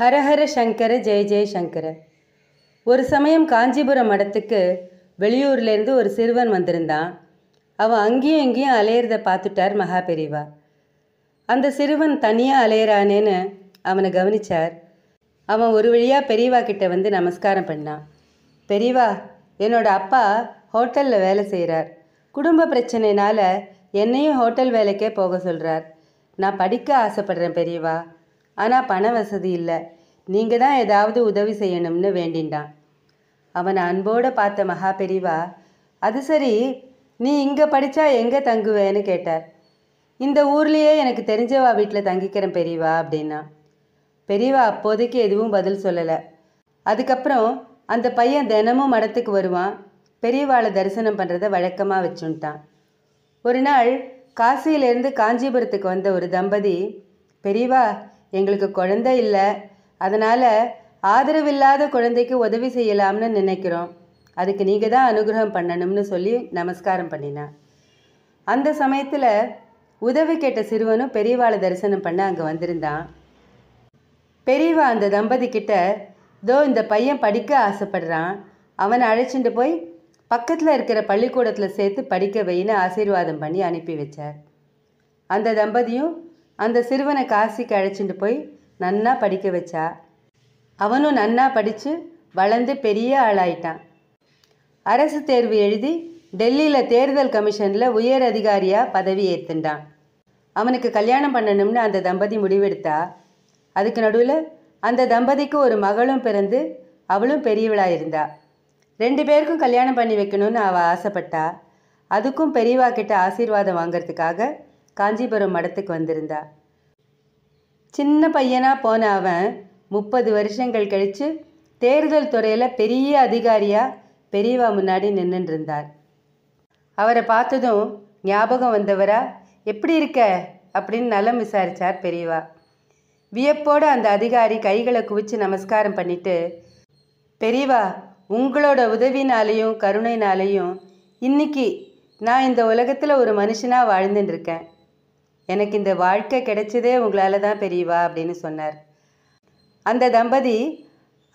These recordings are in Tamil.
ஹரஹர சங்கர ஜெய ஜெயசங்கர ஒரு சமயம் காஞ்சிபுரம் மடத்துக்கு வெளியூர்லேருந்து ஒரு சிறுவன் வந்திருந்தான் அவன் அங்கேயும் இங்கேயும் அலையிறத பார்த்துட்டார் மகா பெரிவா அந்த சிறுவன் தனியாக அலையிறானேன்னு அவனை கவனிச்சார் அவன் ஒரு வழியாக பெரியவா கிட்ட வந்து நமஸ்காரம் பண்ணான் பெரியவா என்னோட அப்பா ஹோட்டலில் வேலை செய்கிறார் குடும்ப பிரச்சனைனால என்னையும் ஹோட்டல் வேலைக்கே போக சொல்கிறார் நான் படிக்க ஆசைப்படுறேன் பெரியவா ஆனால் பண வசதி இல்லை நீங்கள் தான் ஏதாவது உதவி செய்யணும்னு வேண்டின்றான் அவன் அன்போடு பார்த்த மகா பெரிவா அது சரி நீ இங்கே படித்தா எங்கே தங்குவேன்னு கேட்டார் இந்த ஊர்லேயே எனக்கு தெரிஞ்சவா வீட்டில் தங்கிக்கிறேன் பெரியவா அப்படின்னா பெரியவா அப்போதைக்கு எதுவும் பதில் சொல்லலை அதுக்கப்புறம் அந்த பையன் தினமும் மடத்துக்கு வருவான் பெரியவாளை தரிசனம் பண்ணுறத வழக்கமாக வச்சுன்ட்டான் ஒரு நாள் காசியிலேருந்து காஞ்சிபுரத்துக்கு வந்த ஒரு தம்பதி பெரியவா எங்களுக்கு குழந்தை இல்லை அதனால் ஆதரவில்லாத குழந்தைக்கு உதவி செய்யலாம்னு நினைக்கிறோம் அதுக்கு நீங்கள் தான் அனுகிரகம் பண்ணணும்னு சொல்லி நமஸ்காரம் பண்ணினா அந்த சமயத்தில் உதவி கேட்ட சிறுவனும் பெரியவாளை தரிசனம் பண்ண அங்கே வந்திருந்தான் பெரியவா அந்த தம்பதி கிட்ட தோ இந்த பையன் படிக்க ஆசைப்படுறான் அவனை அழைச்சிட்டு போய் பக்கத்தில் இருக்கிற பள்ளிக்கூடத்தில் சேர்த்து படிக்க வைன்னு ஆசீர்வாதம் பண்ணி அனுப்பி வச்சார் அந்த தம்பதியும் அந்த சிறுவனை காசிக்கு அழைச்சிட்டு போய் நன்னா படிக்க வச்சா அவனும் நன்னா படித்து வளர்ந்து பெரிய ஆளாயிட்டான் அரசு தேர்வு எழுதி டெல்லியில் தேர்தல் கமிஷனில் உயர் அதிகாரியாக பதவி ஏற்றுண்டான் அவனுக்கு கல்யாணம் பண்ணணும்னு அந்த தம்பதி முடிவெடுத்தா அதுக்கு நடுவில் அந்த தம்பதிக்கு ஒரு மகளும் பிறந்து அவளும் பெரியவளாக இருந்தா ரெண்டு பேருக்கும் கல்யாணம் பண்ணி வைக்கணும்னு அவள் ஆசைப்பட்டா அதுக்கும் பெரியவா கிட்ட ஆசீர்வாதம் வாங்கிறதுக்காக காஞ்சிபுரம் மடத்துக்கு வந்திருந்தா சின்ன பையனாக போன அவன் முப்பது வருஷங்கள் கழித்து தேர்தல் துறையில் பெரிய அதிகாரியாக பெரியவா முன்னாடி நின்றுட்டு இருந்தார் அவரை பார்த்ததும் ஞாபகம் வந்தவரா எப்படி இருக்க அப்படின்னு நலம் விசாரித்தார் பெரியவா வியப்போடு அந்த அதிகாரி கைகளை குவிச்சு நமஸ்காரம் பண்ணிட்டு பெரியவா உங்களோட உதவினாலேயும் கருணைனாலேயும் இன்னைக்கு நான் இந்த உலகத்தில் ஒரு மனுஷனாக வாழ்ந்துட்டுருக்கேன் எனக்கு இந்த வாழ்க்கை கிடைச்சதே உங்களால் தான் பெரியவா அப்படின்னு சொன்னார் அந்த தம்பதி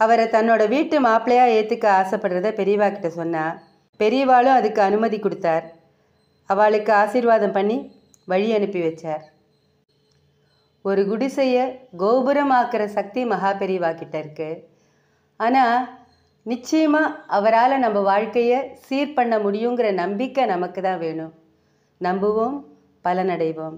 அவரை தன்னோட வீட்டு மாப்பிள்ளையாக ஏற்றுக்க ஆசைப்படுறத பெரியவா கிட்ட சொன்னா பெரியவாளும் அதுக்கு அனுமதி கொடுத்தார் அவளுக்கு ஆசீர்வாதம் பண்ணி வழி அனுப்பி வச்சார் ஒரு குடிசையை கோபுரமாக்குற சக்தி மகா பெரியவா கிட்ட இருக்கு ஆனால் நிச்சயமாக அவரால் நம்ம வாழ்க்கையை சீர் பண்ண முடியுங்கிற நம்பிக்கை நமக்கு தான் வேணும் நம்புவோம் பலனடைவோம்